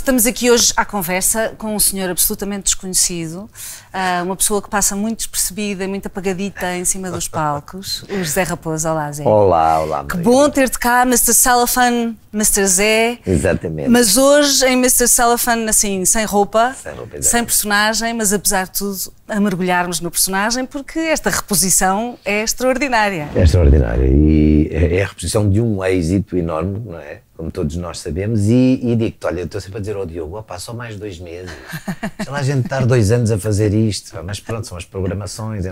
Estamos aqui hoje à conversa com um senhor absolutamente desconhecido, ah, uma pessoa que passa muito despercebida, muito apagadita em cima dos palcos, o José Raposo. Olá, Zé. Olá, olá. Maria. Que bom ter-te cá, Mr. Salafan, Mr. Zé. Exatamente. Mas hoje em Mr. Salafan, assim, sem roupa, sem, roupa, sem personagem, mas apesar de tudo, a mergulharmos no personagem, porque esta reposição é extraordinária. É extraordinária e é, é a reposição de um êxito enorme, não é? como todos nós sabemos, e, e digo-te, olha, eu estou sempre a dizer ao Diogo, opa só mais dois meses, sei lá a gente estar dois anos a fazer isto, mas pronto, são as programações,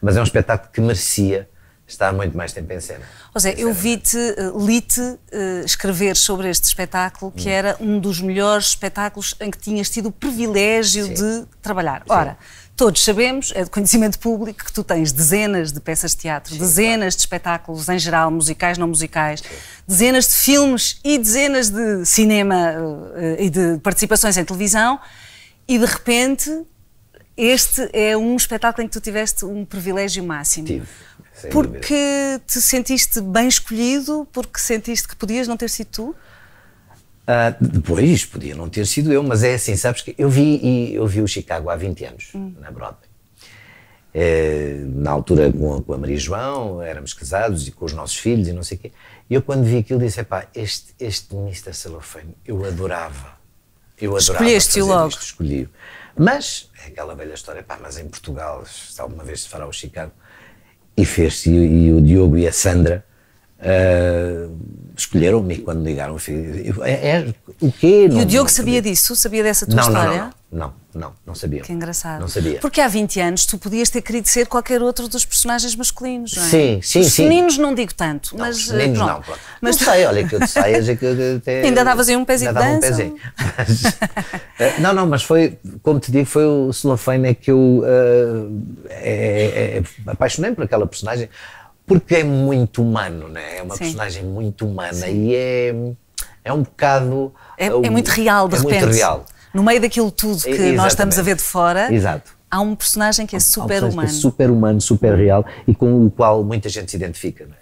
mas é um espetáculo que merecia estar muito mais tempo em cena. José, eu é vi-te, eh, li-te eh, escrever sobre este espetáculo, que hum. era um dos melhores espetáculos em que tinhas tido o privilégio Sim. de trabalhar. Sim. Ora Todos sabemos, é de conhecimento público, que tu tens dezenas de peças de teatro, Sim, dezenas de espetáculos em geral, musicais, não musicais, dezenas de filmes e dezenas de cinema eh, e de participações em televisão, e de repente este é um espetáculo em que tu tiveste um privilégio máximo. Tive. Porque te sentiste bem escolhido, porque sentiste que podias não ter sido tu? Uh, depois podia não ter sido eu, mas é assim, sabes que eu vi, eu vi o Chicago há 20 anos, hum. na Broadway. Uh, na altura com a, com a, Maria João, éramos casados e com os nossos filhos e não sei o quê. E eu quando vi aquilo disse, pá, este, este Mr. Salofane, eu adorava. Eu adorava Escolheste logo. Isto, escolhi. Mas, é aquela velha história, pá, mas em Portugal, se alguma vez se fará o Chicago, e fez-se, e, e o Diogo e a Sandra Uh, Escolheram-me quando ligaram. É, é, o quê? Não, e o Diogo sabia, sabia, disso? Sabia dessa tua não, história? Não, não, não, não, sabia. Que engraçado. Não sabia. Porque há 20 anos tu podias ter querido ser qualquer outro dos personagens masculinos, não é? Sim, sim, Os sim. femininos não digo tanto, não, mas. Eh, femininos não, pronto. Mas não sei, olha, que eu te saias é que até. Ainda davas aí um pezinho de dança. Um pezinho. Mas, eh, não, não, mas foi, como te digo, foi o celofane que eu uh, é, é, é apaixonei por aquela personagem porque é muito humano, né? é uma Sim. personagem muito humana Sim. e é, é um bocado. É, é muito real, de é repente. Muito real. No meio daquilo tudo que Exatamente. nós estamos a ver de fora. Exato. Há um personagem que é super um é humano. É super humano, super real e com o qual muita gente se identifica, não é?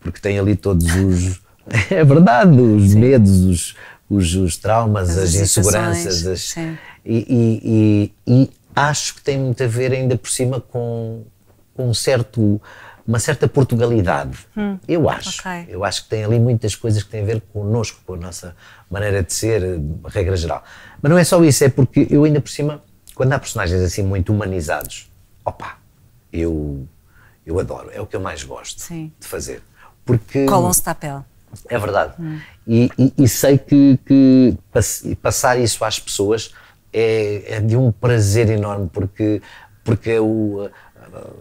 Porque tem ali todos os. é verdade, os Sim. medos, os, os, os traumas, as, as inseguranças. As... Sim. E, e, e, e acho que tem muito a ver ainda por cima com, com um certo uma certa portugalidade. Hum. Eu acho. Okay. Eu acho que tem ali muitas coisas que têm a ver connosco, com a nossa maneira de ser, eh, regra geral. Mas não é só isso, é porque eu ainda por cima, quando há personagens assim muito humanizados, opa, eu, eu adoro, é o que eu mais gosto Sim. de fazer. Porque... Colam-se da pele. É verdade. Hum. E, e, e, sei que, que, passar isso às pessoas é, é de um prazer enorme, porque, porque é o,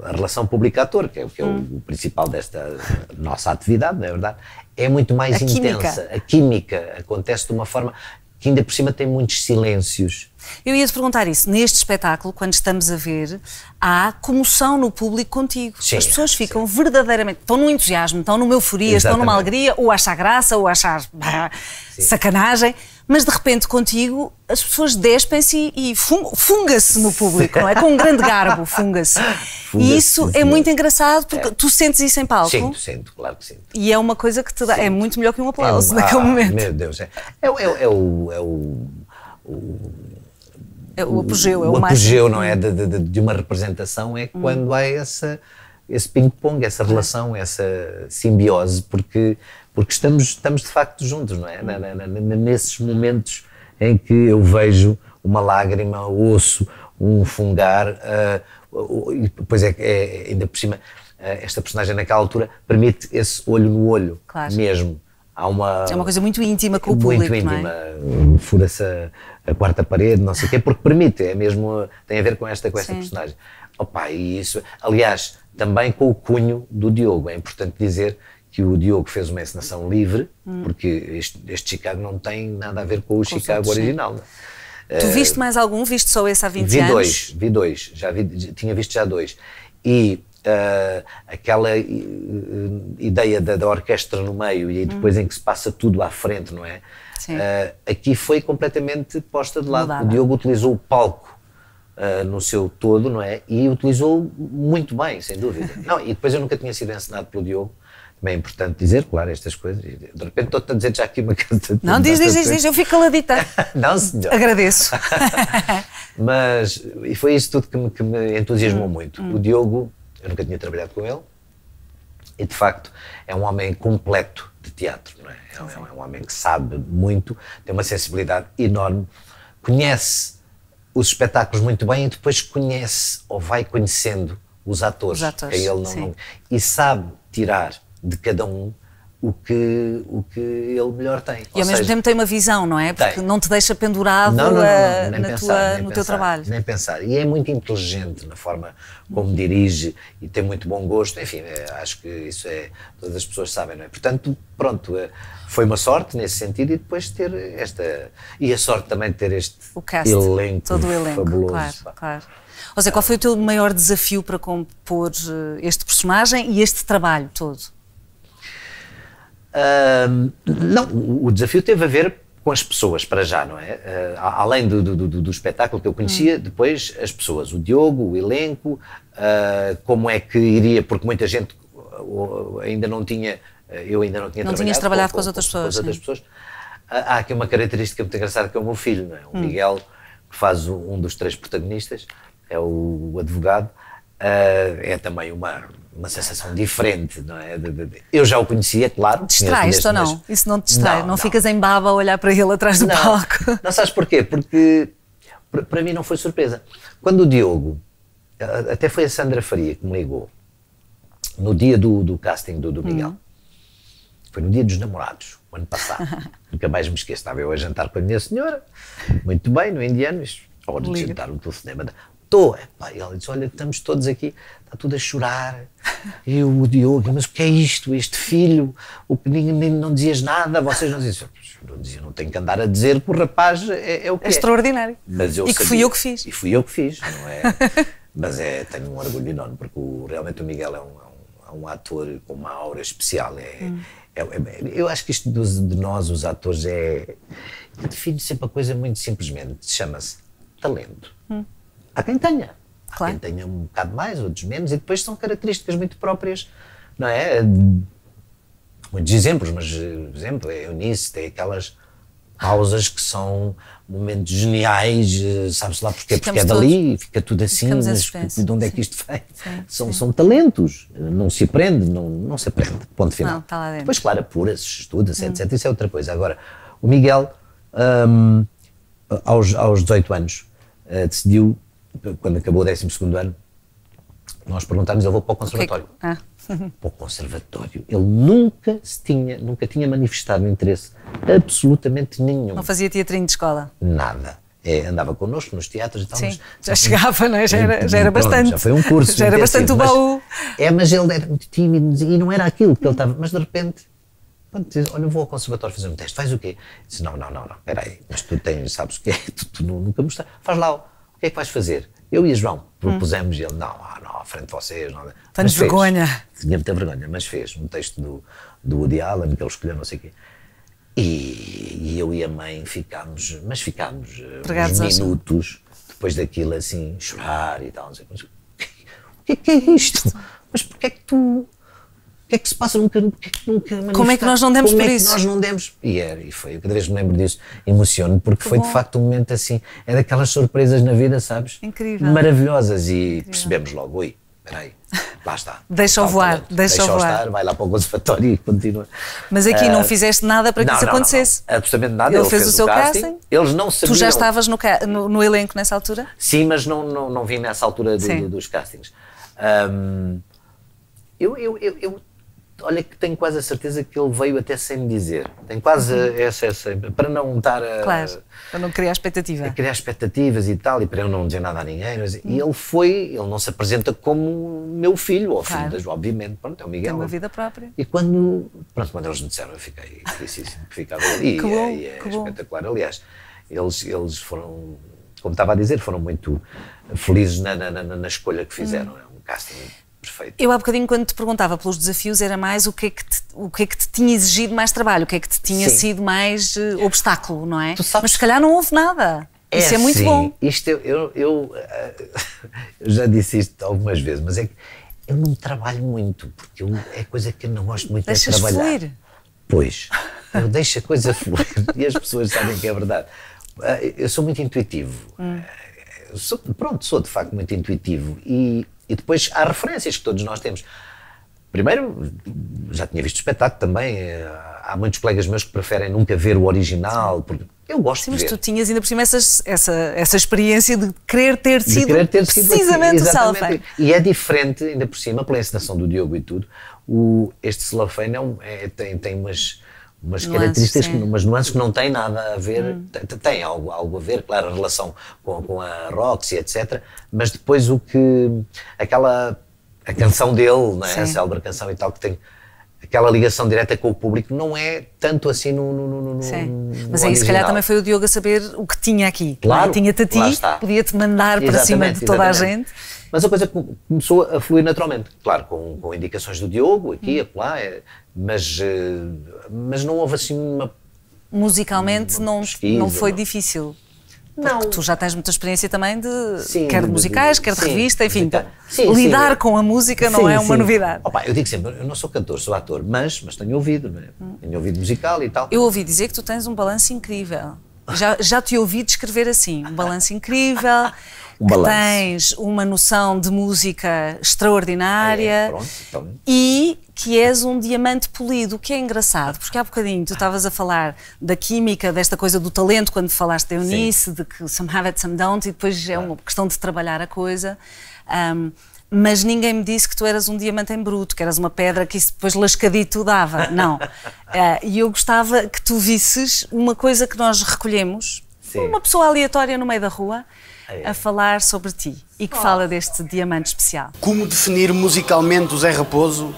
a relação público-ator, que é, que é hum. o principal desta nossa atividade, não é verdade? É muito mais a intensa. Química. A química acontece de uma forma que ainda por cima tem muitos silêncios. Eu ia-te perguntar isso. Neste espetáculo, quando estamos a ver, há comoção no público contigo. Sim, As pessoas ficam sim. verdadeiramente. estão num entusiasmo, estão numa euforia, Exatamente. estão numa alegria, ou achar graça, ou achar sacanagem mas de repente contigo as pessoas despem-se e, funga-se no público, não é? Com um grande garbo, funga-se. Funga e isso é muito engraçado porque é. tu sentes isso em palco. Sinto, sinto, claro que sinto. E é uma coisa que te dá, é sinto. é muito melhor que um é aplauso é um, naquele ah, momento. Meu Deus, é, é, é, é o, é o, o é o apogeu, é o, o apogeu, não é? De, de, de, uma representação é quando hum. há essa esse ping-pong, essa relação, essa simbiose, porque, porque estamos, estamos de facto juntos, não é? Nesses momentos em que eu vejo uma lágrima, osso, um fungar, uh, e depois é, é, ainda por cima, uh, esta personagem naquela altura permite esse olho no olho claro. mesmo. Há uma, é uma coisa muito íntima com o público, muito é? íntima, é? fura-se a, a, quarta parede, não sei o quê, porque permite, é mesmo, tem a ver com esta, com esta personagem. Opa, isso, aliás, também com o cunho do Diogo. É importante dizer que o Diogo fez uma encenação livre, hum. porque este, este, Chicago não tem nada a ver com o com Chicago original. Né? Tu eh, viste mais algum? Viste só esse há 20 vi anos? Dois, vi dois, já vi, tinha visto já dois. E Uh, aquela uh, ideia da, da, orquestra no meio e hum. depois hum. em que se passa tudo à frente, não é? Uh, aqui foi completamente posta de lado. O Diogo utilizou o palco Uh, no seu todo, não é? E utilizou muito bem, sem dúvida. Não, e depois eu nunca tinha sido ensinado pelo Diogo. Também é importante dizer, claro, estas coisas. De repente estou-te a dizer já aqui uma coisa. Não, diz, diz, diz, diz, eu fico caladita. não, senhor. Agradeço. Mas, e foi isso tudo que me, que me entusiasmou hum, muito. Hum. O Diogo, eu nunca tinha trabalhado com ele, e de facto é um homem completo de teatro, não é? É, é um homem que sabe muito, tem uma sensibilidade enorme, conhece os espetáculos muito bem e depois conhece ou vai conhecendo os atores, os atores que é ele não, não, e sabe tirar de cada um o que, o que ele melhor tem. E ao Ou mesmo seja, tempo tem uma visão, não é? Porque tem. não te deixa pendurado não, não, não, na pensar, tua, no pensar, teu trabalho. Nem pensar. E é muito inteligente na forma como dirige e tem muito bom gosto. Enfim, é, acho que isso é. Todas as pessoas sabem, não é? Portanto, pronto, é, foi uma sorte nesse sentido e depois ter esta. E a sorte também de ter este o cast, elenco. Todo o elenco, fabuloso, claro, pá. claro. Ou seja, qual foi o teu maior desafio para compor eh, este personagem e este trabalho todo? não, o, desafio teve a ver com as pessoas, para já, não é? Uh, além do, do, do, do, espetáculo que eu conhecia, hum. depois as pessoas, o Diogo, o elenco, uh, como é que iria, porque muita gente ainda não tinha, eu ainda não tinha não trabalhado, tinhas trabalhado com, com, com, as outras pessoas. Com as outras pessoas. Ah, há aqui uma característica muito engraçada que é o meu filho, não é? O hum. Miguel, que faz um dos três protagonistas, é o, o advogado, uh, é também uma uma sensação diferente, não é? Eu já o conhecia, claro. distrai te ou não? Mas... Isso não te distrai? Não, não, não, ficas em baba a olhar para ele atrás do não. palco? Não sabes porquê? Porque para mim não foi surpresa. Quando o Diogo, até foi a Sandra Faria que me ligou, no dia do, do casting do, do hum. Miguel, hum. foi no dia dos namorados, o ano passado, nunca mais me esqueço, estava eu a jantar com a minha senhora, muito bem, no indiano, isto, a hora de jantar o telefonema, estou. e ela disse: Olha, estamos todos aqui, está tudo a chorar. E o Diogo, mas o que é isto? Este filho, o peninho não dizias nada, vocês não diziam. Não, dizia, não tenho que andar a dizer que o rapaz é, é o que é. Extraordinário. Mas eu e que sabia, fui eu que fiz. E fui eu que fiz, não é? mas é, tenho um orgulho enorme, porque o, realmente o Miguel é um, é um, é um, ator com uma aura especial. É, hum. É, é, eu acho que isto de nós, os atores, é. Eu sempre a coisa muito simplesmente, chama-se talento. Hum. Há quem tenha. Há claro. quem tenha um bocado mais, outros menos, e depois são características muito próprias, não é? Muitos exemplos, mas, eh, por exemplo, a é Eunice tem aquelas pausas que são momentos geniais, eh, sabe-se lá porquê, Ficamos porque é dali, todos. fica tudo assim, mas de onde é que isto vem? Sim, são, sim. são talentos, eh, não se aprende, não, não se aprende, ponto final. Não, está lá dentro. Depois, claro, apura-se, estuda-se, hum. etc, isso é outra coisa. Agora, o Miguel, um, aos, aos 18 anos, uh, decidiu quando acabou o 12 ano, nós perguntámos, ele vou para o é conservatório. Que... Ah. para o conservatório. Ele nunca se tinha, nunca tinha manifestado interesse absolutamente nenhum. Não fazia teatrinho de escola? Nada. É, andava connosco nos teatros e tal. Sim, mas, já assim, chegava, não é? Já era, já era pronto, bastante. Já foi um curso. já era bastante o baú. é, mas ele era muito tímido e não era aquilo que ele estava. Mas de repente, quando diz, olha, vou ao conservatório fazer um teste, faz o quê? Diz, não, não, não, não, peraí, mas tu tens, sabes o quê? Tu, tu nunca mostraste. Faz lá que é que vais fazer? Eu e João propusemos, hum. e ele, não, ah, não, à frente de vocês. Não. Tens vergonha. Tinha muita vergonha, mas fez um texto do, do Woody Allen, que ele escolheu, não sei o quê. E, e, eu e a mãe ficámos, mas ficámos eh, uns assim. minutos depois daquilo, assim, chorar e tal, não sei o que. é que é isto? Mas porquê é que tu o que é que se passa nunca, nunca Como é que nós não demos Como por é isso? Que nós não demos. E, era, é, e foi, eu cada vez me lembro disso, emociono, porque que foi bom. de facto um momento assim, é daquelas surpresas na vida, sabes? Incrível. Maravilhosas e Incrível. percebemos logo, ui, peraí, lá está. Deixa-o voar, deixa-o voar. estar, vai lá para o conservatório e continua. Mas aqui uh, não ah, fizeste nada para que não, isso não, acontecesse? Não, absolutamente nada. Ele, ele fez, fez, o seu casting, casting, eles não sabiam. Tu já estavas no, no, no, elenco nessa altura? Sim, mas não, não, não vim nessa altura do, do, dos castings. Um, eu, eu, eu, eu olha que tenho quase a certeza que ele veio até sem me dizer. Tenho quase uhum. essa, essa, para não estar a... Claro, para não criar expectativa. A criar expectativas e tal, e para eu não dizer nada a ninguém. Mas, uhum. E ele foi, ele não se apresenta como meu filho, ou claro. filho das, obviamente, pronto, é o Miguel. Tem uma vida própria. E quando, pronto, quando eles me disseram, eu fiquei felicíssimo que ficava ali, é, é que bom, e é, que espetacular. Bom. Aliás, eles, eles foram, como estava a dizer, foram muito felizes na, na, na, na escolha que fizeram, uhum. é um casting perfeito. Eu há bocadinho, quando te perguntava pelos desafios, era mais o que é que te, o que é que te tinha exigido mais trabalho, o que é que te tinha sim. sido mais uh, obstáculo, não é? Mas se calhar não houve nada. É, isso é muito sim. bom. Isto eu, eu, eh, eu, já disse isto algumas vezes, mas é que eu não trabalho muito, porque eu, é coisa que eu não gosto muito de trabalhar. Fluir. Pois, eu deixo a coisa fluir e as pessoas sabem que é verdade. Eh, eu sou muito intuitivo. Hum. Sou, pronto, sou de facto muito intuitivo e e depois há referências que todos nós temos. Primeiro, já tinha visto o espetáculo também. Eh, há muitos colegas meus que preferem nunca ver o original, porque eu gosto Sim, de ver. Mas tu tinhas ainda por cima essa, essa, essa experiência de querer ter de sido querer ter precisamente sido, o cellophane. E é diferente, ainda por cima, pela encenação do Diogo e tudo, o, este cellophane é um, é, tem, tem umas umas características, sim. umas nuances que não têm nada a ver, hum. tem algo, algo a ver, claro, a relação com, com a Roxy, etc. Mas depois o que. aquela. a canção dele, né, a célebre canção e tal, que tem aquela ligação direta com o público não é tanto assim no. no, no Sim. No Mas aí, se calhar, também foi o Diogo a saber o que tinha aqui. Claro. Tinha-te a ti, podia-te mandar Exatamente, para cima de toda exatamente. a gente. Mas a coisa começou a fluir naturalmente. Claro, com, com indicações do Diogo, aqui, hum. acolá, é, mas, eh, mas não houve assim uma. Musicalmente uma não, pesquisa, não foi não. difícil. Porque não. tu já tens muita experiência também de sim, quer de musicais, quer de sim, revista, enfim. Então, sim, lidar com a música não é uma novidade. Opa, eu digo sempre, eu não sou cantor, sou ator, mas, mas tenho ouvido, não é? Hum. tenho ouvido musical e tal. Eu ouvi dizer que tu tens um balanço incrível. Já, já te ouvi descrever assim, um balanço incrível. um Tens uma noção de música extraordinária ah, é, pronto, então. e que és um diamante polido, o que é engraçado, porque há bocadinho tu estavas a falar da química, desta coisa do talento, quando falaste da Eunice, Sim. de que some have it, some don't, e depois é uma é. questão de trabalhar a coisa. Um, mas ninguém me disse que tu eras um diamante em bruto, que eras uma pedra que isso depois lascadito dava. Não. Ah, e eu gostava que tu visses uma coisa que nós recolhemos, Sim. uma pessoa aleatória no meio da rua, é. a falar sobre ti e que oh. fala deste diamante especial. Como definir musicalmente o Zé Raposo?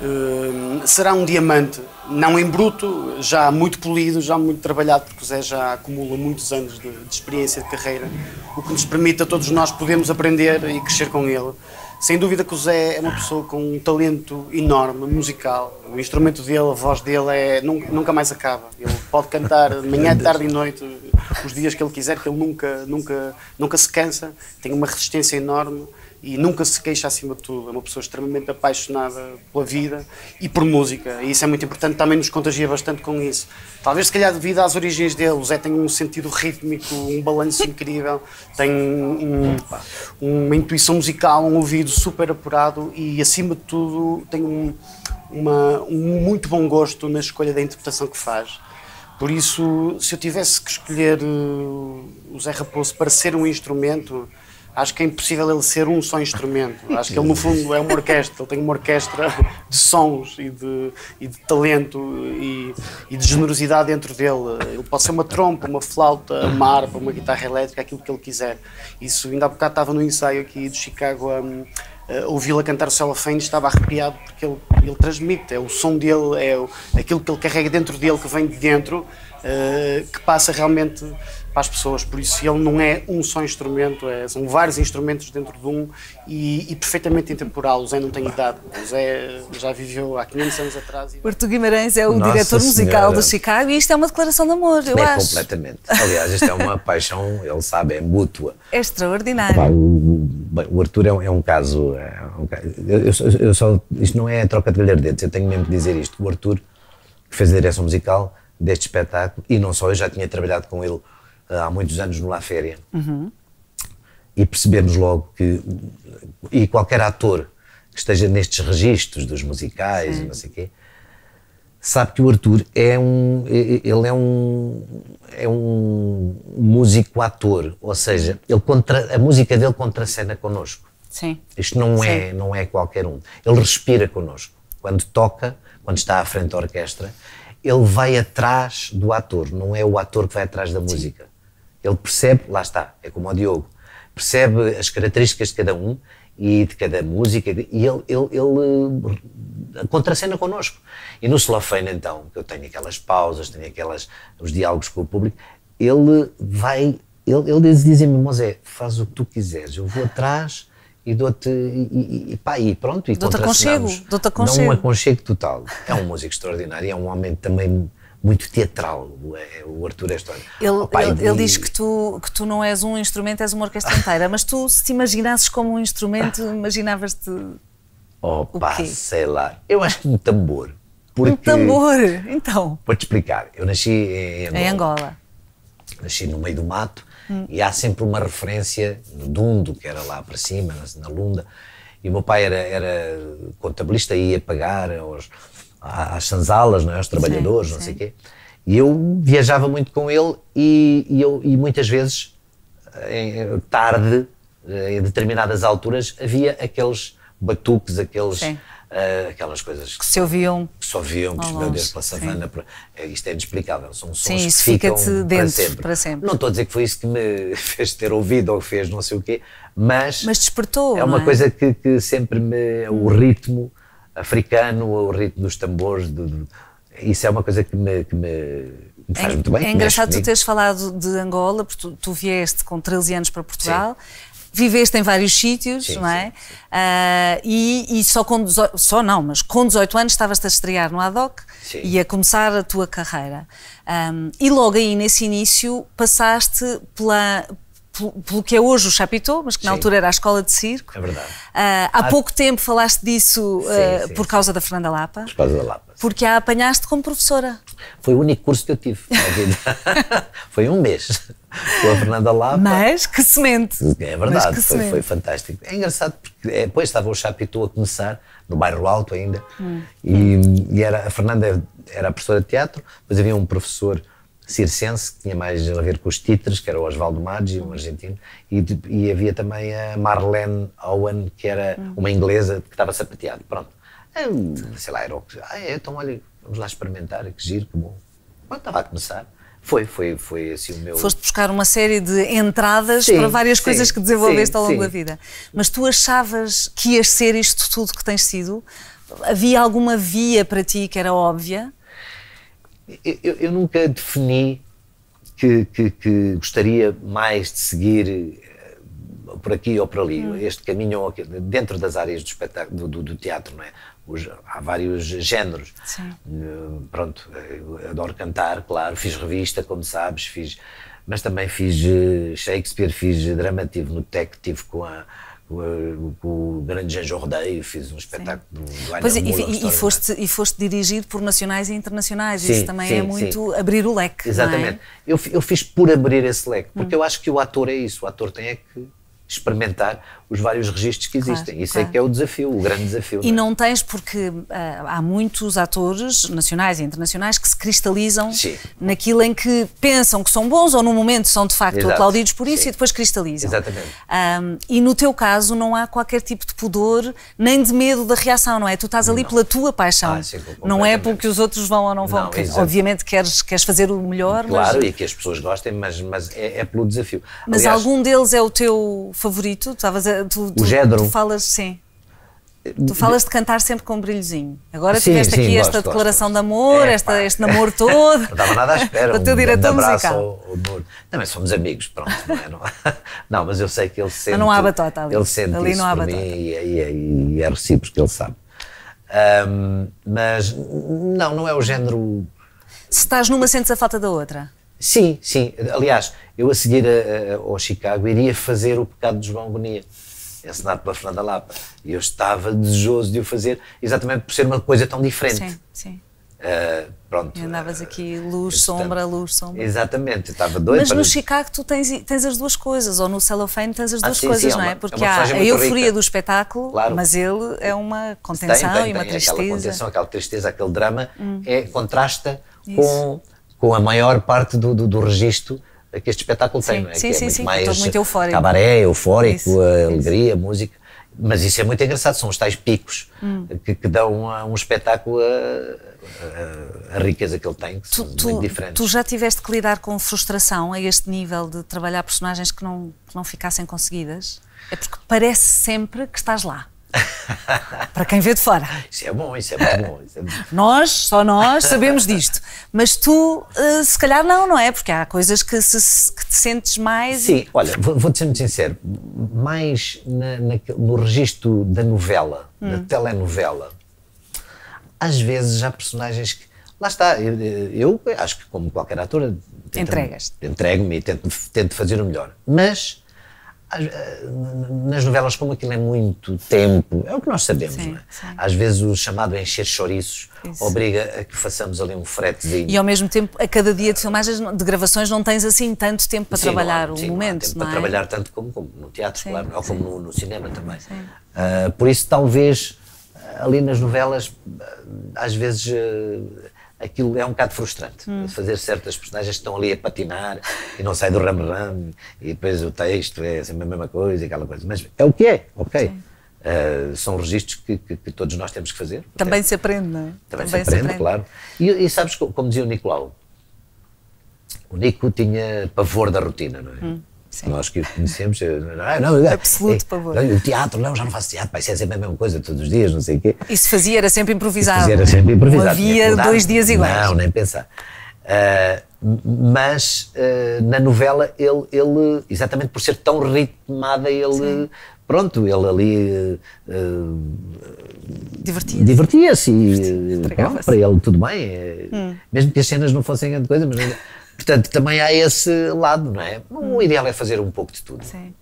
Uh, será um diamante, não em bruto, já muito polido, já muito trabalhado, porque o Zé já acumula muitos anos de, de experiência de carreira, o que nos permite a todos nós podermos aprender e crescer com ele. Sem dúvida que o Zé é uma pessoa com um talento enorme, musical. O instrumento dele, a voz dele, é, nunca mais acaba. Ele pode cantar manhã, tarde e noite, os dias que ele quiser, que ele nunca, nunca, nunca se cansa. Tem uma resistência enorme e nunca se queixa acima de tudo. É uma pessoa extremamente apaixonada pela vida e por música, e isso é muito importante, também nos contagia bastante com isso. Talvez, se calhar, devido às origens dele, o Zé tem um sentido rítmico, um balanço incrível, tem um, uma intuição musical, um ouvido super apurado e, acima de tudo, tem um, uma, um muito bom gosto na escolha da interpretação que faz. Por isso, se eu tivesse que escolher eh, o Zé Raposo para ser um instrumento, acho que é impossível ele ser um só instrumento. Acho que ele, no fundo, é uma orquestra. Ele tem uma orquestra de sons e de, e de talento e, e, de generosidade dentro dele. Ele pode ser uma trompa, uma flauta, uma harpa, uma guitarra elétrica, aquilo que ele quiser. Isso, ainda há bocado estava no ensaio aqui de Chicago um, eh, ouvi-la cantar o Cellophane estava arrepiado porque ele, ele transmite. É o som dele, é o, aquilo que ele carrega dentro dele, que vem de dentro uh, que passa realmente para as pessoas. Por isso, ele não é um só instrumento, é, são vários instrumentos dentro de um e, e perfeitamente intemporal. O Zé não tem idade, o Zé já viveu há 500 anos atrás. E... Artur Guimarães é o Nossa diretor musical do Chicago e isto é uma declaração de amor, eu é, acho. completamente. Aliás, isto é uma paixão, ele sabe, é mútua. É extraordinário. o, bem, o Arthur é um, é um caso. É um, eu, eu, eu, só, isto não é troca de galhardetes, eu tenho mesmo que dizer isto. O Arthur, que fez a direção musical, deste espetáculo, e não só, eu já tinha trabalhado com ele eh, há muitos anos no La Féria. Uhum. E percebemos logo que, e qualquer ator que esteja nestes registros dos musicais Sim. e não sei o quê, sabe que o Arthur é um, ele é um, é um músico-ator, ou seja, ele contra, a música dele contracena connosco. Sim. Isto não é, Sim. é, não é qualquer um. Ele respira connosco. Quando toca, quando está à frente da orquestra, ele vai atrás do ator, não é o ator que vai atrás da música. Sim. Ele percebe, lá está, é como o Diogo, percebe as características de cada um e de cada música e ele, ele, ele eh, contracena connosco. E no Celofane, então, que eu tenho aquelas pausas, tenho aquelas, os diálogos com o público, ele vai, ele, diz, me Mosé, faz o que tu quiseres, eu vou atrás e dou-te. E, e, e pronto, e dou-te dou-te aconchego. Não um aconchego total. É um músico extraordinário, é um homem também muito teatral, o é, Arthur é Estônia. Ele, ele, ele diz que tu, que tu não és um instrumento, és uma orquestra inteira, mas tu, se te imaginasses como um instrumento, imaginavas-te. Oh, pá, sei lá. Eu acho que um tambor. Porque, um tambor, então. Vou-te explicar. Eu nasci em Angola. Em Angola. Nasci no meio do mato Hum. E há sempre uma referência no Dundo, que era lá para cima, na, Lunda. E o meu pai era, era contabilista e ia pagar aos, às sanzalas, não é? aos trabalhadores, sim, não sei o quê. E eu viajava muito com ele e, e eu, e muitas vezes, eh, em, eh, tarde, eh, em determinadas alturas, havia aqueles batuques, aqueles. Sim uh, aquelas coisas que se ouviam. Que se ouviam, que, meu Deus, pela savana. Para, é, isto é inexplicável. São sons sim, que ficam fica dentro, para sempre. para sempre. Não estou a dizer que foi isso que me fez ter ouvido ou fez não sei o quê, mas. Mas despertou. É uma é? coisa que, que, sempre me. É o ritmo africano, o ritmo dos tambores, do, do, isso é uma coisa que me, que me faz é muito bem, é engraçado tu teres falado de Angola, porque tu, tu vieste com 13 anos para Portugal. Sim viveste em vários sítios, sim, não é? Sim, sim. Uh, e, e, só com só não, mas com 18 anos estavas-te a estrear no ADOC e a começar a tua carreira. Um, e logo aí, nesse início, passaste pela, pelo que é hoje o chapitou, mas que na sim. altura era a escola de circo. É verdade. Uh, há, há, pouco tempo falaste disso sim, uh, sim, por causa da Fernanda Lapa. Por causa da Lapa. Porque a apanhaste como professora. Foi o único curso que eu tive na vida. Foi um mês com a Fernanda Lapa. Mas que semente. É verdade, foi, foi, fantástico. É engraçado porque depois é, estava o Chapitou a começar, no bairro Alto ainda, hum. e, e, era, a Fernanda era a professora de teatro, depois havia um professor circense, que tinha mais a ver com os títeres, que era o Oswaldo Maggi, um argentino, e, e havia também a Marlene Owen, que era hum. uma inglesa que estava sapateado, pronto. É, sei lá, era o que... Ah, é, então olha, vamos lá experimentar, que giro, que bom. quando estava a começar. Foi, foi, foi assim o meu. Foste buscar uma série de entradas sim, para várias sim, coisas que desenvolveste sim, ao longo da vida. Mas tu achavas que ias ser isto tudo que tens sido? Havia alguma via para ti que era óbvia? Eu, eu nunca defini que, que, que, gostaria mais de seguir eh, por aqui ou por ali, hum. este caminho ou aquele, dentro das áreas do espetáculo, do, do, do teatro, não é? os, há vários géneros. Sim. Eh, pronto, eh, adoro cantar, claro, fiz revista, como sabes, fiz, mas também fiz eh, Shakespeare, fiz drama, tive no Tec, tive com a com o grande Janjo Rodeio, fiz um espetáculo do pois, e, e, foste, e foste dirigido por nacionais e internacionais, sim, isso também sim, é muito abrir o leque. É? Exatamente. É? Eu, eu fiz por abrir esse leque, porque hum. eu acho que o ator é isso, o ator tem é que experimentar os vários registros que existem. É claro, Isso claro. é que é o desafio, o grande desafio. E não, é? não tens, porque uh, há muitos atores nacionais e internacionais que se cristalizam Sim. naquilo em que pensam que são bons ou no momento são de facto Exato. aplaudidos por isso Sim. e depois cristalizam. Exatamente. Um, e no teu caso não há qualquer tipo de pudor nem de medo da reação, não é? Tu estás ali não. pela tua paixão. Ah, sim, não é porque os outros vão ou não vão. Não, obviamente queres, queres fazer o melhor. Claro, mas... e que as pessoas gostem, mas, mas é, é pelo desafio. Mas Aliás, algum deles é o teu favorito? Estavas a tu, o género. Tu falas, sim. Tu falas de cantar sempre com um brilhozinho. Agora sim, tiveste sim, aqui gosto, esta declaração gosto, de amor, é, esta, este namoro todo. Não estava nada à espera. o teu um diretor musical. Também somos amigos, pronto. Não, é? não, não, mas eu sei que ele sente. Mas não há batota ali. Ele sente ali não há batota. Mim, e, é, e, é, e é recíproco, ele sabe. Um, mas não, não é o género. Se estás numa, sentes a falta da outra? Sim, sim. Aliás, eu a seguir a, a, ao Chicago iria fazer o Pecado de João Gonia encenado pela Fernanda Lapa. E eu estava desejoso de o fazer, exatamente por ser uma coisa tão diferente. Sim, sim. Uh, pronto. E andavas eh, aqui luz, uh, sombra, luz, sombra. Exatamente, estava doido. Mas no Chicago tu tens, tens as duas coisas, ou no Cellophane tens as ah, duas ah, sim, coisas, sim, é não é? Uma, é Porque é há a euforia rica. do espetáculo, claro. mas ele é uma contenção tem, tem, e uma tem, tristeza. Aquela contenção, aquela tristeza, aquele drama, hum. é, contrasta com, com a maior parte do, do, do registro é que este espetáculo sim, tem, não é? Sim, que é sim, muito sim, mais muito eufórico. Cabaré, eufórico, isso, eh, alegria, isso. música. Mas isso é muito engraçado, são os tais picos hum. que, que, dão a um espetáculo a, a, a, riqueza que ele tem, que tu, são tu, muito diferentes. Tu já tiveste que lidar com frustração a este nível de trabalhar personagens que não, que não ficassem conseguidas? É porque parece sempre que estás lá. Para quem vê de fora. Isso é bom, isso é muito bom. É muito... nós, só nós, sabemos disto. Mas tu, eh, se calhar, não, não é? Porque há coisas que, se, que te sentes mais. Sim, olha, vou-te ser muito sincero. Mais na, na, no registro da novela, hum. da telenovela, às vezes há personagens que. Lá está, eu, eu acho que, como qualquer ator. te Entrego-me e tento, tento fazer o melhor. Mas eh, nas novelas, como aquilo é muito tempo, é o que nós sabemos, sim, é? sim. Às vezes o chamado encher chouriços Isso. obriga a que façamos ali um fretezinho. E ao mesmo tempo, a cada dia de filmagens, de gravações, não tens assim tanto tempo para sim, trabalhar não, o momento, não, não é? para trabalhar tanto como, como no teatro, claro, ou como no, no cinema também. Uh, por isso, talvez, ah, ali nas novelas, ah, às vezes... Uh, aquilo é um bocado frustrante. Hum. Fazer certas personagens que estão ali a patinar e não sai do ram-ram e depois o texto é sempre a mesma coisa e aquela coisa. Mas é o que é, ok. Uh, são registros que, que, que, todos nós temos que fazer. Também se aprende, não é? Também, Também se, aprende, se, aprende, claro. E, e, sabes, como dizia o Nicolau, o Nico tinha pavor da rotina, não é? Hum. Sim. Nós que os conhecemos, eh, ah, não, é, absoluto é, pavor. Não, o teatro, não, já não faço teatro, vai ser sempre a mesma coisa todos os dias, não sei o quê. Isso fazia, era sempre improvisado. Isso era sempre improvisado. Não havia dois dias iguais. Não, nem pensar. Uh, mas uh, na novela ele, ele, exatamente por ser tão ritmada, ele Sim pronto, ele ali uh, divertia-se divertia e divertia pronto, para ele tudo bem. Hum. Mesmo que as cenas não fossem grande coisa, mas Portanto, também há esse lado, não é? O hum. ideal é fazer um pouco de tudo. Sim.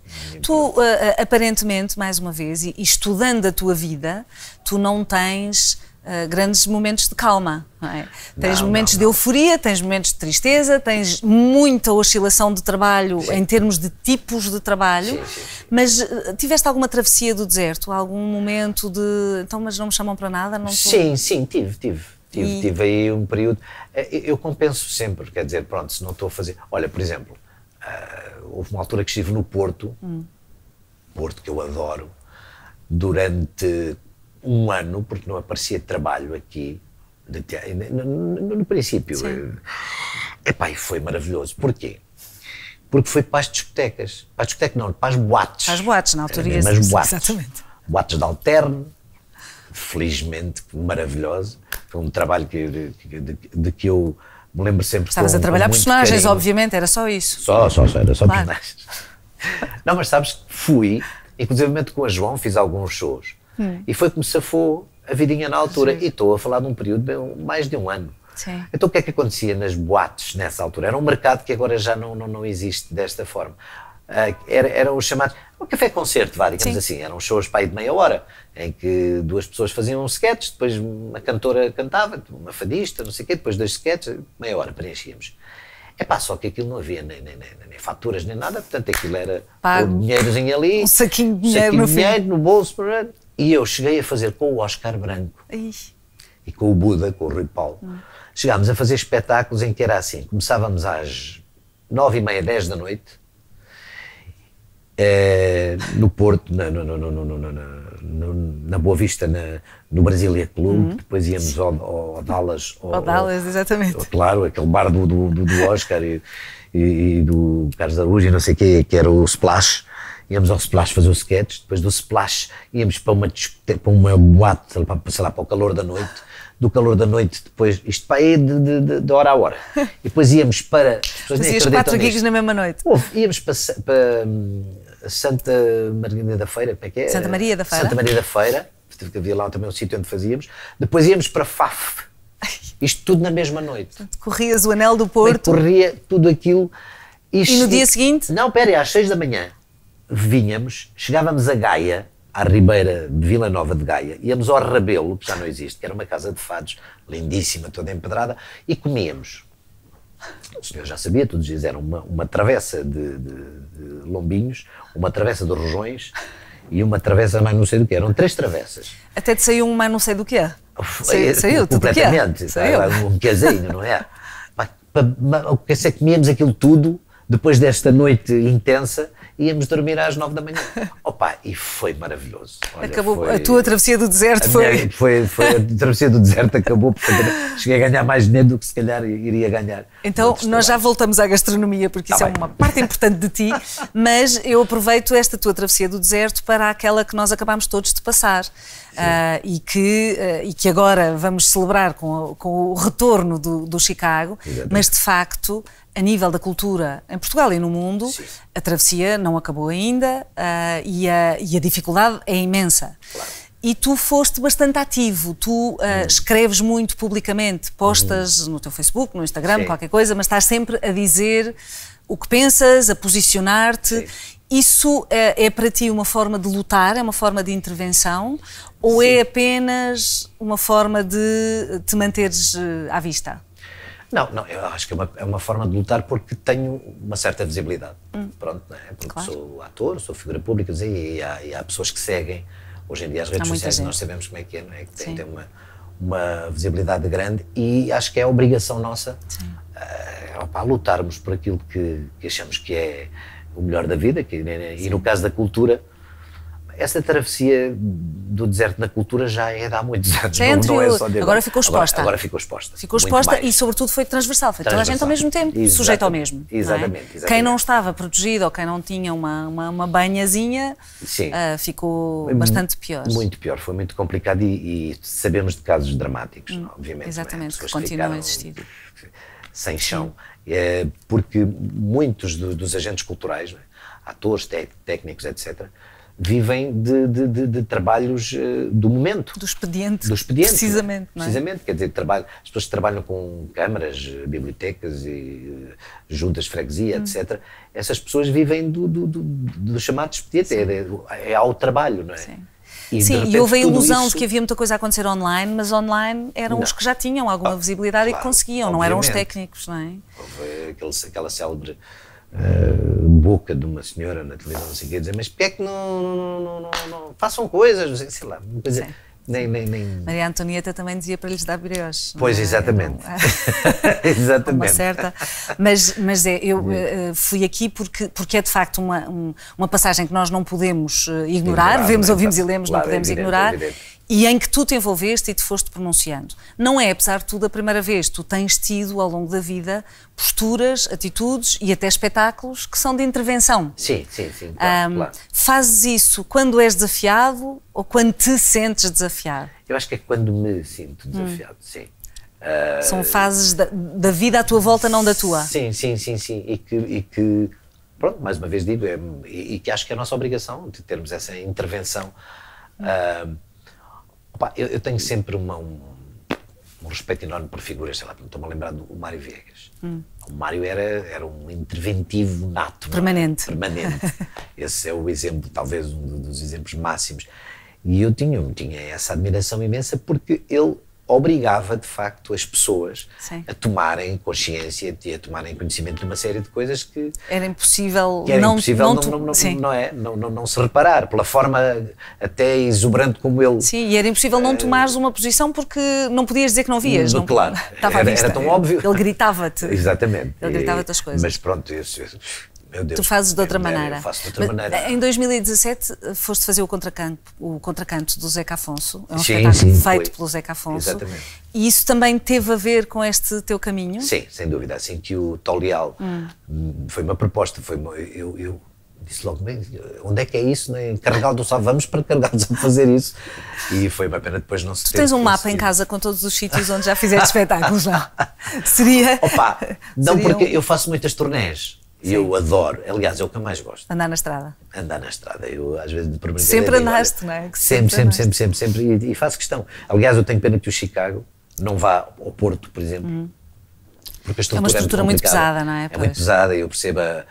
Tu, uh, uh aparentemente, mais uma vez, e estudando a tua vida, tu não tens uh, grandes momentos de calma. Não é? Tens não, momentos não, de euforia, tens momentos de tristeza, tens muita oscilação de trabalho sim. em termos de tipos de trabalho, sim, sim, mas uh, tiveste alguma travessia do deserto? Algum momento de. Então, mas não me chamam para nada? Não sim, sim, tive, tive Tive, e... tive aí um período. Eh, eu compenso sempre, quer dizer, pronto, se não estou a fazer. Olha, por exemplo, uh, houve uma altura que estive no Porto, hum. Porto que eu adoro, durante um ano, porque não aparecia trabalho aqui, de, no, no, no, princípio. é Epá, e foi maravilhoso. Porquê? Porque foi para as discotecas. Para as discotecas não, para as boates. Para as boates, na altura. Mas boates. Exatamente. Boates de alterno, felizmente, maravilhoso foi um trabalho que, de, de que eu me lembro sempre Estavas com, a trabalhar personagens, carinho. obviamente, era só isso. Só, só, só era só claro. personagens. Não, mas sabes, que fui, inclusive com a João fiz alguns shows hum. e foi como se safou a vidinha na altura. Sim. E estou a falar de um período de mais de um ano. Sim. Então o que é que acontecia nas boates nessa altura? Era um mercado que agora já não, não, não existe desta forma. Uh, era, eram os chamados. Um café-concerto, vá, digamos Sim. assim. Eram shows para aí de meia hora, em que duas pessoas faziam um sketch, depois uma cantora cantava, uma fadista, não sei o quê, depois dois sketches, meia hora preenchíamos. É pá, só que aquilo não havia nem, nem, nem, nem faturas nem nada, portanto aquilo era Pago. o dinheirozinho ali. Um saquinho de dinheiro, saquinho no, dinheiro no bolso. E eu cheguei a fazer com o Oscar Branco Ai. e com o Buda, com o Rui Paulo. Hum. Chegámos a fazer espetáculos em que era assim: começávamos às nove e meia, dez da noite é, no Porto, na, no, no, no, na Boa Vista, na, no Brasília Clube, uhum. depois íamos ao, ao, ao Dallas. Ao, ao Dallas, exatamente. claro, aquele bar do, do, do Oscar e, e, do Carlos Araújo e não sei o quê, que era o Splash. Íamos ao Splash fazer o sketch, depois do Splash íamos para uma, para uma boate, sei lá, lá, para o calor da noite do calor da noite, depois, isto para aí de, de, de hora a hora. E depois íamos para. Fazias quatro gigs na mesma noite. Houve, íamos para, para hum, Santa da Feira, como é que é? Santa Maria da Feira. Santa Maria da Feira, que havia lá também um sítio onde fazíamos. Depois íamos para Faf. Isto tudo na mesma noite. Corrias o Anel do Porto. corria tudo aquilo. E, e no dia seguinte? Não, pera, às seis da manhã vinhamos, chegávamos a Gaia, à Ribeira de Vila Nova de Gaia, íamos ao Rabelo, que já não existe, que era uma casa de fados lindíssima, toda empedrada, e comíamos eu já sabia, todos dias era uma, uma travessa de, de, de lombinhos, uma travessa de rojões e uma travessa mais não sei do que. Eram três travessas. Até te saiu um mais não sei do que é. Saiu, saiu completamente. Um casinho, não é? O é que é que comíamos aquilo tudo depois desta noite intensa íamos dormir às nove da manhã. Opa, e foi maravilhoso. Olha, acabou foi... a tua travessia do deserto foi... Minha, foi... foi. a travessia do deserto acabou porque cheguei a ganhar mais dinheiro do que se calhar iria ganhar então, nós já voltamos à gastronomia, porque tá isso é bem. é uma parte importante de ti, mas eu aproveito esta tua travessia do deserto para aquela que nós acabámos todos de passar uh, e, que, uh, e que agora vamos celebrar com, com o retorno do, do Chicago, Exatamente. mas de facto a nível da cultura em Portugal e no mundo, Sim. a travessia não acabou ainda uh, e, a, e, a, dificuldade é imensa. Claro. E tu foste bastante ativo, tu uh, uhum. escreves muito publicamente, postas uhum. no teu Facebook, no Instagram, Sim. qualquer coisa, mas estás sempre a dizer o que pensas, a posicionar-te. Isso é, é, para ti uma forma de lutar, é uma forma de intervenção, ou é Sim. é apenas uma forma de te manteres uh, à vista? Não, não, eu acho que é uma, é uma forma de lutar porque tenho uma certa visibilidade. Hum. Pronto, não é? Porque claro. sou ator, sou figura pública e há, e há pessoas que seguem Hoje em dia as redes sociais gente. nós sabemos como é que é, não é? Que tem, tem uma, uma, visibilidade grande e acho que é a obrigação nossa uh, eh, opa, lutarmos por aquilo que, que achamos que é o melhor da vida que, né, né? e no caso da cultura essa travessia do deserto na cultura já é de há muitos anos. Já é anterior. Não, não é só de agora. ficou exposta. Agora, agora, ficou exposta. Ficou exposta e, sobretudo, foi transversal. Foi transversal. toda a gente ao mesmo tempo, exatamente. sujeito ao mesmo. Exatamente, é? exatamente, Quem não estava protegido ou quem não tinha uma, uma, uma banhazinha uh, ficou bastante pior. Muito pior. Foi muito complicado e, e sabemos de casos dramáticos, hum, obviamente. É? Exatamente, que continuam a existir. Sem chão. É, porque muitos do, dos agentes culturais, é? atores, técnicos, etc., vivem de, de, de, de trabalhos eh, do momento. Do expediente. Do expediente. Precisamente, não é? quer dizer, trabalho, as pessoas que trabalham com câmaras, eh, bibliotecas e eh, juntas de freguesia, hum. etc. Essas pessoas vivem do, do, do, do chamado expediente, é, é, é, ao trabalho, não é? Sim. E Sim, repente, e houve a ilusão isso... de que havia muita coisa a acontecer online, mas online eram não. os que já tinham alguma ah, visibilidade claro, e que conseguiam, não eram os técnicos, não é? Houve aquele, aquela célebre eh, boca de uma senhora na televisão, assim, quer dizer, mas porquê é que não, não, não, não, não façam coisas, não sei, sei lá. dizer, nem, nem, nem... Maria Antonieta também dizia para lhes dar brioches. Pois, é? exatamente. Não... É? exatamente. Uma certa. Mas, mas é, eu uhum. eh, eh, fui aqui porque, porque é de facto uma, uma passagem que nós não podemos ignorar, ignorar, vemos, é? ouvimos e lemos, claro, não é podemos evidente, ignorar e em que tu te envolveste e te foste pronunciando. Não é, apesar de tudo, a primeira vez. Tu tens tido, ao longo da vida, posturas, atitudes e até espetáculos que são de intervenção. Sim, sim, sim. Claro, um, claro. Fazes isso quando és desafiado ou quando te sentes desafiado? Eu acho que é quando me sinto hum. desafiado, hum. sim. Uh, são fases da, da, vida à tua volta, não da tua. Sim, sim, sim, sim. E que, e que pronto, mais uma vez digo, é, e, que acho que é a nossa obrigação de termos essa intervenção. Ah, Opa, eu, eu, tenho sempre uma, um, um, respeito enorme por figuras, sei lá, estou-me a lembrar do Mário Viegas. Hum. O Mário era, era um interventivo nato. É? Permanente. Não, permanente. Esse é o exemplo, talvez um dos exemplos máximos. E eu tinha, eu tinha essa admiração imensa porque ele obrigava de facto as pessoas Sim. a tomarem consciência e a tomarem conhecimento de uma série de coisas que era impossível, que era não, impossível não, não, não, não é, não, se reparar pela forma até exuberante como ele Sim, e era impossível uh, não eh, tomares uma posição porque não podias dizer que não vias não, claro, estava era, era tão óbvio ele gritava-te, exatamente ele gritava-te as coisas mas pronto, isso, meu Deus, tu fazes de outra maneira. Eu faço de outra maneira. Em 2017 foste fazer o contracanto, o contracanto do Zeca Afonso, é um sim, sim, feito foi. pelo Zeca Afonso. Exatamente. E isso também teve a ver com este teu caminho? Sim, sem dúvida. Assim que o Tolial hum. hum. foi uma proposta, foi uma, eu, eu disse logo, bem, onde é que é isso? Né? Carregal do sal, vamos para Carregal do Sá fazer isso. E foi uma pena depois não se Tu tens um mapa em casa com todos os sítios onde já fizeste espetáculos, não? Seria... Opa, não, seria porque um... eu faço muitas turnés. E eu adoro. Aliás, é o que eu mais gosto. Andar na estrada. Andar na estrada. Eu, às vezes, de permanente. Sempre andaste, não é? Sempre, sempre, sempre, sempre, sempre. E, faço questão. Aliás, eu tenho pena que o Chicago não vá ao Porto, por exemplo. Hum. Porque a estrutura é uma estrutura é muito pesada, não é? É muito pesada, e eu percebo a,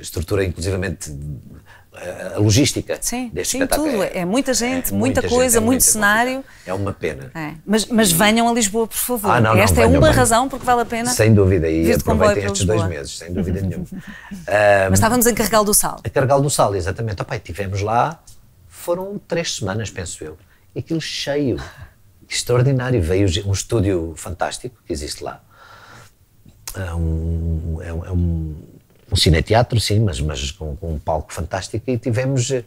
estrutura, inclusivamente, a logística sim, deste sim, espetáculo. Tudo. É, é muita gente, é, muita, muita, coisa, gente, é muito cenário. É uma pena. É. Mas, mas, venham a Lisboa, por favor. Ah, não, não, Esta não, é uma razão porque vale a pena. Sem dúvida, e aproveitem estes dois meses, sem dúvida nenhuma. mas estávamos em Carregal do Sal. A Carregal do Sal, exatamente. Opa, tivemos lá, foram três semanas, penso eu. E aquilo cheio, extraordinário. Veio um estúdio fantástico que existe lá. É um, é um é um cineteatro, sim, mas, mas com, com, um palco fantástico e tivemos eh,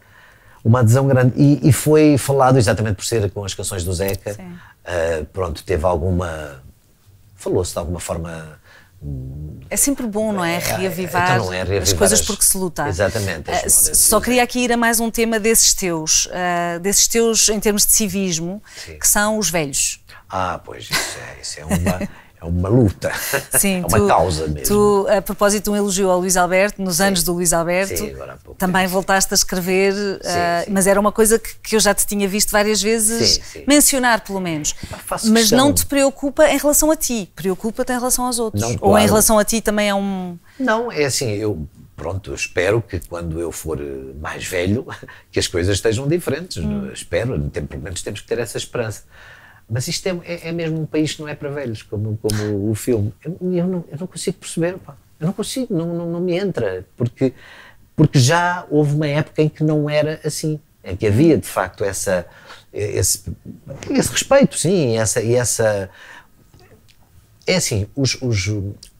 uma adesão grande. E, e, foi falado exatamente por ser com as canções do Zeca, uh, pronto, teve alguma. falou-se de alguma forma. É sempre bom, não é? é reavivar, então não é reavivar as coisas porque se luta. Exatamente. Eh, só queria aqui ir a mais um tema desses teus, uh, desses teus em termos de civismo, sim. que são os velhos. Ah, pois, isso é, isso é uma. é uma luta, Sim, é uma tu, causa mesmo. Tu, a propósito de um elogio ao Luís Alberto, nos sim. anos do Luís Alberto, sim, também tempo. voltaste a escrever, sim, uh, mas era uma coisa que, que, eu já te tinha visto várias vezes mencionar, pelo menos. Mas, mas não te preocupa em relação a ti, preocupa-te em relação aos outros. Não, Ou em relação a ti também é um. Não, é assim, eu. Pronto, espero que quando eu for eh, mais velho, que as coisas estejam diferentes. Hum. É? Espero, pelo menos temos que ter essa esperança. Mas isto é, é, é, mesmo um país que não é para velhos, como, como o filme. Eu, eu, não, eu não, consigo perceber, pá. Eu não consigo, não, não, não, me entra. Porque, porque já houve uma época em que não era assim. Em que havia, de facto, essa, esse, esse respeito, sim, e essa, e essa. É assim, os, os,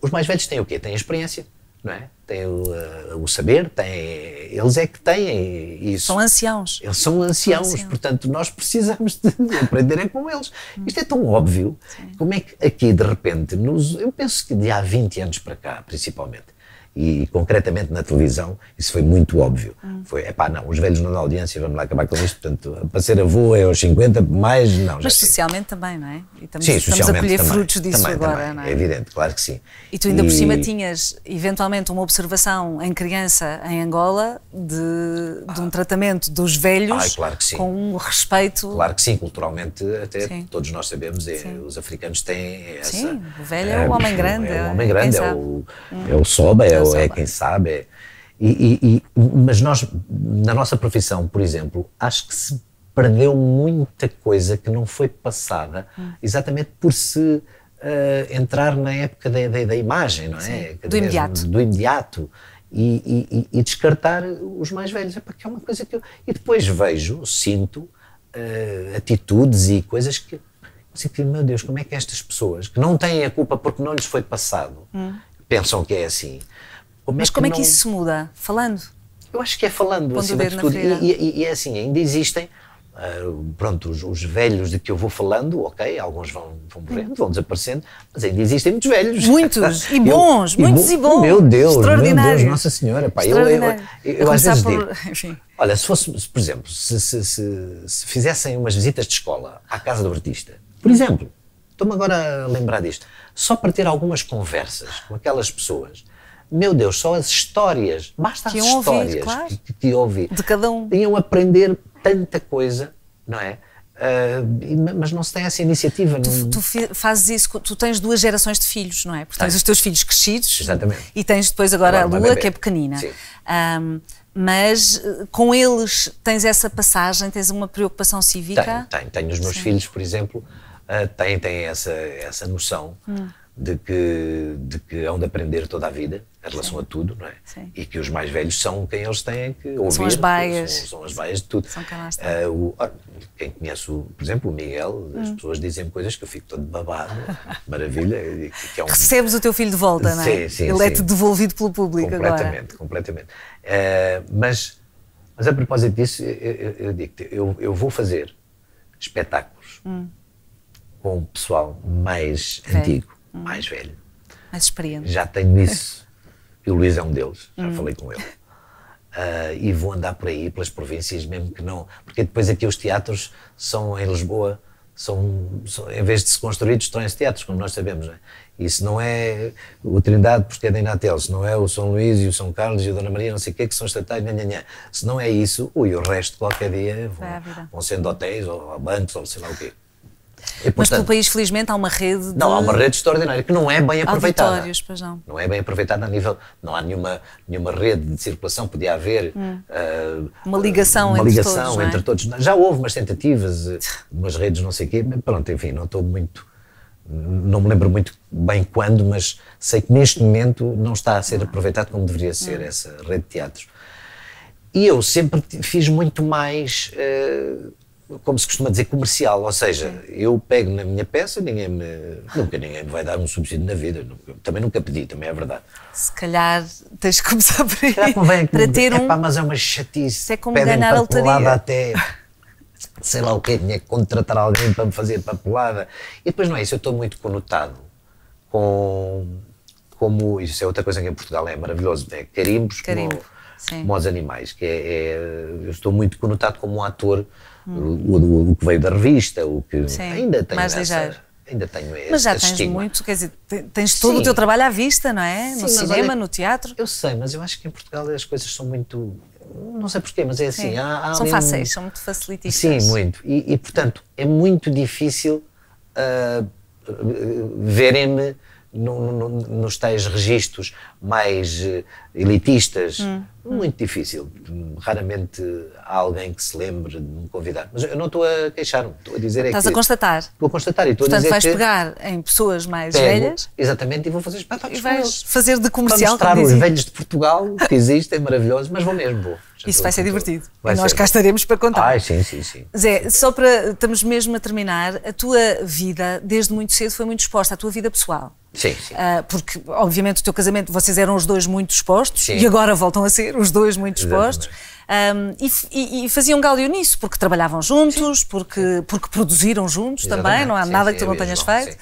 os mais velhos têm o quê? Têm experiência não é? Tem o, eh, o saber, tem, eles é que têm isso. São anciãos. Eles são anciãos, são anciãos. portanto nós precisamos de aprender é com eles. Hum. Isto é tão óbvio. Sim. Como é que aqui de repente, nos, eu penso que de há 20 anos para cá, principalmente, e concretamente na televisão, isso foi muito óbvio. Hum. Foi, é pá, não, os velhos não dão audiência, vamos lá acabar com isto. Portanto, para ser avô é aos 50, mais não. Mas socialmente sei. também, não é? E estamos, sim, estamos socialmente a colher também, frutos disso também, agora, também, não é? É evidente, claro que sim. E tu ainda e... por cima tinhas, eventualmente, uma observação em criança em Angola de, de um ah. tratamento dos velhos Ai, claro com um respeito. Claro que sim, culturalmente, até sim. todos nós sabemos, é, os africanos têm essa. Sim, o velho é, é, é o homem é, grande. É o homem grande, é, é o, hum. é o soba, é, é o ou é quem sabe. É, e, e, e, mas nós, na nossa profissão, por exemplo, acho que se perdeu muita coisa que não foi passada hum. exatamente por se. Uh, entrar na época da, da, da imagem, não é? Sim, é? do imediato. Do imediato. E, e, e, descartar os mais velhos. É porque é uma coisa que eu. E depois vejo, sinto uh, atitudes e coisas que. Sinto, assim, tipo, meu Deus, como é que estas pessoas que não têm a culpa porque não lhes foi passado hum. pensam que é assim? Como é Mas é como não... é que isso se muda? Falando? Eu acho que é falando, Pondo acima de tudo. E, e, e, é assim, ainda existem Uh, pronto, os, os, velhos de que eu vou falando, ok, alguns vão, vão morrendo, vão desaparecendo, mas ainda existem muitos velhos. Muitos, e bons, eu, muitos e, bons. Oh, bons. Meu Deus, meu Deus, Nossa Senhora, pá, eu, eu, eu às vezes por... digo, Enfim. olha, se fosse, se, por exemplo, se, se, se, fizessem umas visitas de escola à casa do artista, por exemplo, estou-me agora a lembrar disto, só para ter algumas conversas com aquelas pessoas, meu Deus, só as histórias, basta que as histórias claro. que, que ouvi. De cada um. Iam aprender tanta coisa, não é? Uh, mas não se tem essa iniciativa. Tu, não... tu, fazes isso, tu tens duas gerações de filhos, não é? Porque tens os teus filhos crescidos exatamente. e tens depois agora claro, a Lua, que é pequenina. Sim. Um, mas eh, com eles tens essa passagem, tens uma preocupação cívica? Tenho, tenho. tenho. Os meus Sim. filhos, por exemplo, uh, têm, têm essa, essa noção. Hum de que, de que hão de aprender toda a vida em relação Sim. a tudo, não é? Sim. E que os mais velhos são quem eles têm que ouvir. São as baias. São, são as baias de tudo. São uh, o, ah, quem conhece, por exemplo, o Miguel, as hum. pessoas dizem coisas que eu fico todo babado, maravilha. Que é um... Recebes o teu filho de volta, não é? Sim, sim, Ele é-te devolvido pelo público completamente, agora. Completamente, completamente. Uh, mas, mas a propósito disso, eu, eu, eu digo-te, eu, eu vou fazer espetáculos hum. com o pessoal mais antigo mais velho. Mais experiente. Já tenho isso. e o Luís é um deles, já hum. falei com ele. Uh, e vou andar por aí, pelas províncias, mesmo que não. Porque depois aqui os teatros são em Lisboa, são, são em vez de se construir, destroem-se teatros, como nós sabemos. Não é? Isso não é o Trindade, porque é da Inatel, se não é o São Luís e o São Carlos e o Dona Maria, não sei o que, que são estatais, nhan, nhan, Se não é isso, ui, o resto qualquer dia vão, vão sendo hotéis ou bancos ou sei lá o quê. E, portanto, Mas pelo país, felizmente, há uma rede. De... Não, há uma rede extraordinária que não é bem aproveitada. Pois não. não é bem aproveitada a nível. Não há nenhuma, nenhuma rede de circulação, podia haver. Hum. Uh, uma ligação, uma entre, ligação todos, é? todos. Já houve umas tentativas, eh, umas redes, não sei o quê, mas pronto, enfim, não estou muito não me lembro muito bem quando, mas sei que neste momento não está a ser aproveitado como deveria ser hum. essa rede de teatros. E eu sempre fiz muito mais uh, como se costuma dizer, comercial. Ou seja, Sim. eu pego na minha peça, ninguém me, nunca ninguém me vai dar um subsídio na vida. Também nunca pedi, também é verdade. Se calhar tens de começar por aí. convém para ter é um... mas é uma chatice. Isso é como Pedem ganhar papelada até... Sei lá o que, tinha que contratar alguém para me fazer papelada. E depois não é isso, eu estou muito conotado com... Como, isso é outra coisa que em Portugal é maravilhoso, é né? carimbos Carimbo, como, como, aos animais. Que é, é, eu estou muito conotado como um ator o, o, o, que veio da revista, o que Sim, ainda tem mais essa, Ainda tenho Mas já tens estigma. muito, quer dizer, tens todo Sim. o teu trabalho à vista, não é? Sim, no cinema, olha, no teatro. Eu sei, mas eu acho que em Portugal as coisas são muito. Não sei porquê, mas é assim. Há, há são fáceis, um... são muito facilitistas. Sim, muito. E, e portanto, é muito difícil uh, verem-me no, no, nos tais registros mais eh, elitistas, hum. muito difícil. Raramente há alguém que se lembre de me convidar. Mas eu não estou a queixar-me, estou a dizer é Estás é que... Estás a constatar. Estou a constatar e estou Portanto, a dizer vais que pegar em pessoas mais velhas. Exatamente, e vou fazer espetáculos e vais fazer de comercial, Para mostrar os velhos de Portugal que existem, maravilhosos, mas vou mesmo, vou. Já Isso vai ser então, divertido. Vai nós ser. cá estaremos para contar. Ah, sim, sim, sim. Zé, só para. Estamos mesmo a terminar. A tua vida, desde muito cedo, foi muito exposta à tua vida pessoal. Sim, sim. Uh, porque, obviamente, o teu casamento, vocês eram os dois muito expostos sim. e agora voltam a ser os dois muito expostos. Um, e, e, e, faziam galho nisso, porque trabalhavam juntos, porque, porque produziram juntos Exatamente. também, não há nada que tu é não tenhas feito.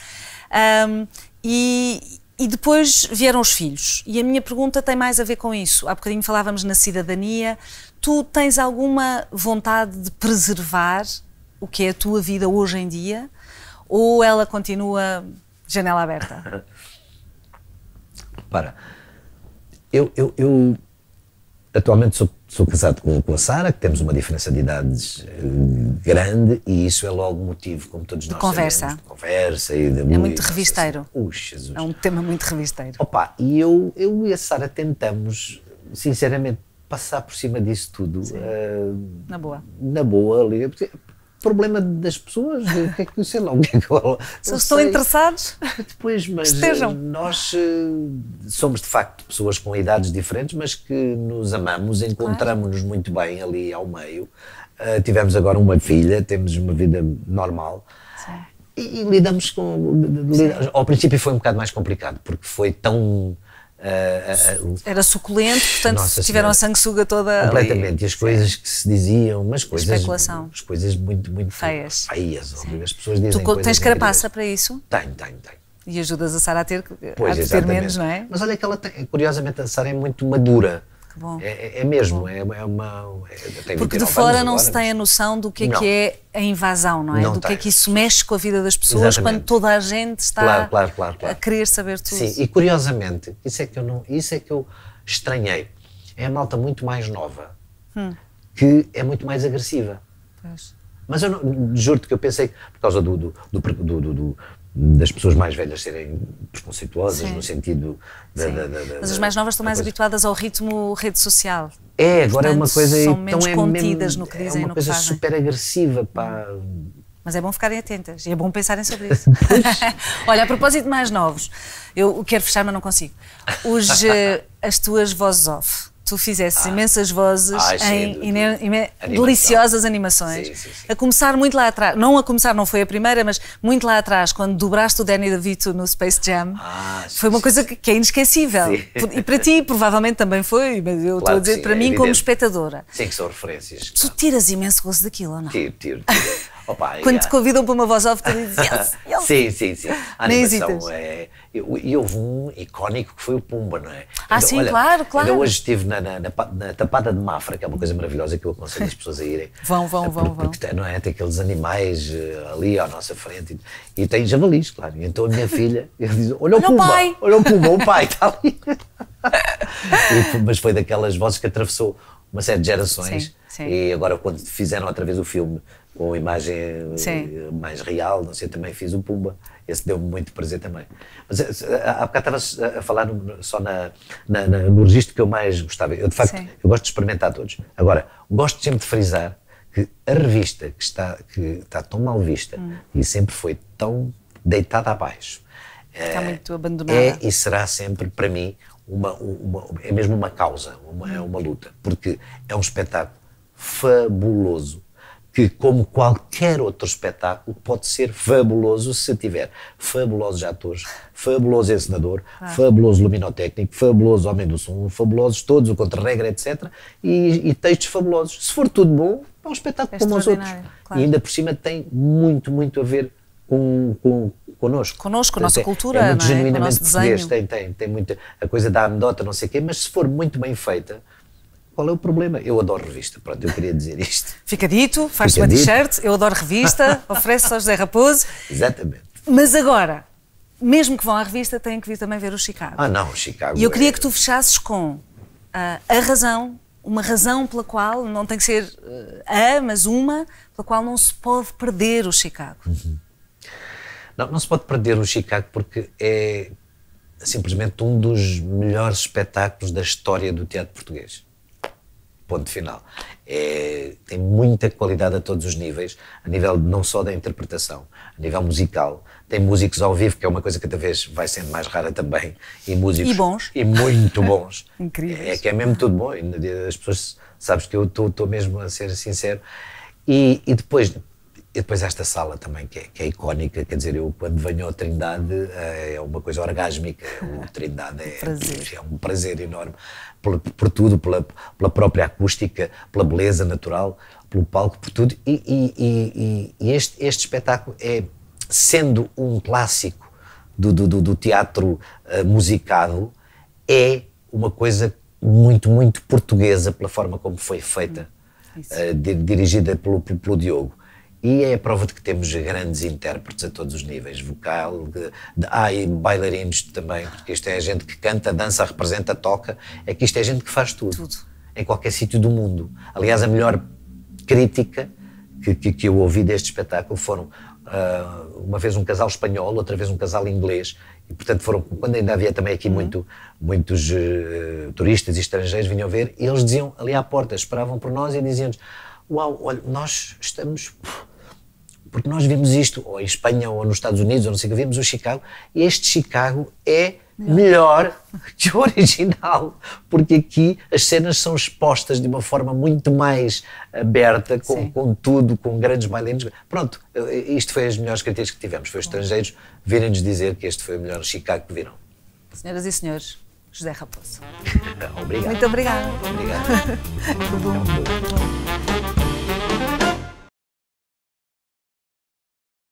Um, e, e depois vieram os filhos. E a minha pergunta tem mais a ver com isso. Há bocadinho falávamos na cidadania. Tu tens alguma vontade de preservar o que é a tua vida hoje em dia? Ou ela continua janela aberta? Para. Eu, eu, eu atualmente sou Sou casado com, com a Sara, que temos uma diferença de idades eh, grande e isso é logo motivo, como todos de nós conversa. Sabemos, de conversa. E de, é muito, revisteiro. Assim, Jesus. É um tema muito revisteiro. Opa, e eu, eu e a Sara tentamos, sinceramente, passar por cima disso tudo. Uh, na boa. Na boa, ali problema das pessoas, o que é que sei lá, o que é que eu, estão interessados, depois, mas estejam. Eh, nós eh, somos de facto pessoas com idades diferentes, mas que nos amamos, encontramos-nos muito bem ali ao meio. Uh, tivemos agora uma filha, temos uma vida normal. E, e lidamos com. Lidamos. Ao princípio foi um bocado mais complicado, porque foi tão Uh, uh, uh, Era suculento, portanto Nossa tiveram senhora. a sanguessuga toda. Completamente, ali. e as coisas que se diziam, umas coisas. Especulação. As coisas muito, muito feias. Feias, As pessoas dizem. Tu tens carapaça incríveis. para isso? Tenho, tenho, tenho. E ajudas a Sara a ter, pois, a ter menos, não é? Mas olha que ela tem, curiosamente, a Sara é muito madura bom. É, é, é mesmo, É, é, uma. É, Porque de fora não agora, se tem a noção do que é que é a invasão, não é? Não do tem. que é que isso mexe com a vida das pessoas Exatamente. quando toda a gente está claro, claro, claro, a querer saber tudo. Sim, e curiosamente, isso é que eu, não, isso é que eu estranhei. É a malta muito mais nova, hum. que é muito mais agressiva. Pois. Mas eu juro-te que eu pensei, por causa do, do, do, do, das pessoas mais velhas serem preconceituosas Sim. no sentido da, da, da, Mas as mais novas estão mais coisa. habituadas ao ritmo rede social. É, agora Portanto, é uma coisa são menos é contidas mesmo, no que é dizem, é uma coisa super agressiva para mas é bom ficarem atentas e é bom pensarem sobre isso. Olha, a propósito de mais novos, eu quero fechar, mas não consigo. as tuas vozes off, tu fizesses ah. imensas vozes ah, em deliciosas animações. Sim, sim, sim. A começar muito lá atrás, não a começar, não foi a primeira, mas muito lá atrás, quando dobraste o Danny DeVito no Space Jam, ah, foi uma coisa que é inesquecível. E para ti, provavelmente também foi, mas eu claro estou a dizer, para é mim, evidente. como espectadora. Sim, que são referências. Tu claro. tiras imenso gozo daquilo, ou não? Tiro, tiro, tiro. Opa, Quando é... te convidam para uma voz off, tu dizes yes, yes. sim, sim, sim. A animação é. E houve um icónico que foi o Pumba, não é? Ah, ainda, sim, olha, claro, claro. Ainda hoje estive na, na, na, na, Tapada de Mafra, que é uma coisa maravilhosa que eu aconselho as pessoas a irem. vão, vão, é vão. Porque vão. Tem, não é? tem aqueles animais eh, ali à nossa frente e, e tem javalis, claro. E então a minha filha, eu diz: Olha o Pumba, pai. olha o Pumba, o pai está ali. e, mas foi daquelas vozes que atravessou uma série de gerações. Sim, sim. E agora, quando fizeram outra vez o filme com imagem Sim. Eh, mais real, não sei, também fiz o Pumba, esse deu-me muito prazer também. Mas eh, eh, há bocado estavas a falar só na, na, no registro que eu mais gostava, eu de facto, Sim. eu gosto de experimentar todos. Agora, gosto sempre de frisar que a revista que está, que está tão mal vista hum. e sempre foi tão deitada abaixo, está é, muito abandonada. É e será sempre, para mim, uma, uma, é mesmo uma causa, uma, é uma luta, porque é um espetáculo fabuloso, que, como qualquer outro espetáculo, pode ser fabuloso se tiver fabulosos atores, fabuloso encenador, ah. fabuloso luminotécnico, fabuloso homem do som, fabulosos todos, o contra-regra, etc. E, e, textos fabulosos. Se for tudo bom, é um espetáculo como os outros. Claro. E ainda por cima tem muito, muito a ver com, com connosco. Connosco, a nossa cultura, é muito é? genuinamente o nosso desenho. Tem, tem, tem muita a coisa da anedota, não sei o quê, mas se for muito bem feita, qual é o problema? Eu adoro revista. Pronto, eu queria dizer isto. Fica dito, faz-te uma t-shirt, eu adoro revista, oferece ao José Raposo. Exatamente. Mas agora, mesmo que vão à revista, têm que vir também ver o Chicago. Ah, não, o Chicago. E eu queria é... que tu fechasses com uh, a razão, uma razão pela qual, não tem que ser uh, a, mas uma, pela qual não se pode perder o Chicago. Uhum. Não, não se pode perder o Chicago porque é simplesmente um dos melhores espetáculos da história do teatro português ponto final. É, tem muita qualidade a todos os níveis, a nível não só da interpretação, a nível musical. Tem músicos ao vivo, que é uma coisa que cada vez vai sendo mais rara também. E músicos. E bons. E muito bons. incrível É, é que é mesmo tudo bom. As pessoas, sabes que eu estou mesmo a ser sincero. E, e depois, e depois esta sala também, que é, que é, icónica, quer dizer, eu quando venho ao Trindade eh, é uma coisa orgásmica, o Trindade é, prazer. é um prazer enorme, por, por tudo, pela, pela, própria acústica, pela beleza natural, pelo palco, por tudo. E, e, e, e este, este espetáculo é, sendo um clássico do, do, do teatro uh, eh, musicado, é uma coisa muito, muito portuguesa pela forma como foi feita, uh, dirigida pelo, pelo, pelo Diogo. E é a prova de que temos grandes intérpretes a todos os níveis, vocal, de, de, ah, e bailarinos também, porque isto é gente que canta, dança, representa, toca, é que isto é gente que faz tudo, tudo. em qualquer sítio do mundo. Aliás, a melhor crítica que, que, que eu ouvi deste espetáculo foram Uh, uma vez um casal espanhol, outra vez um casal inglês. E, portanto, foram, quando ainda havia também aqui uhum. muito, muitos uh, turistas e estrangeiros vinham ver, e eles diziam ali à porta, esperavam por nós e diziam-nos: Uau, olha, nós estamos. Porque nós vimos isto, ou em Espanha, ou nos Estados Unidos, ou não sei o que, vimos o Chicago, e este Chicago é melhor que o original, porque aqui as cenas são expostas de uma forma muito mais aberta, com, com tudo, com grandes bailarinos. Pronto, isto foi as melhores críticas que tivemos, foi os estrangeiros virem-nos dizer que este foi o melhor Chicago que viram. Senhoras e senhores, José Raposo. obrigado. Muito obrigado. Obrigado.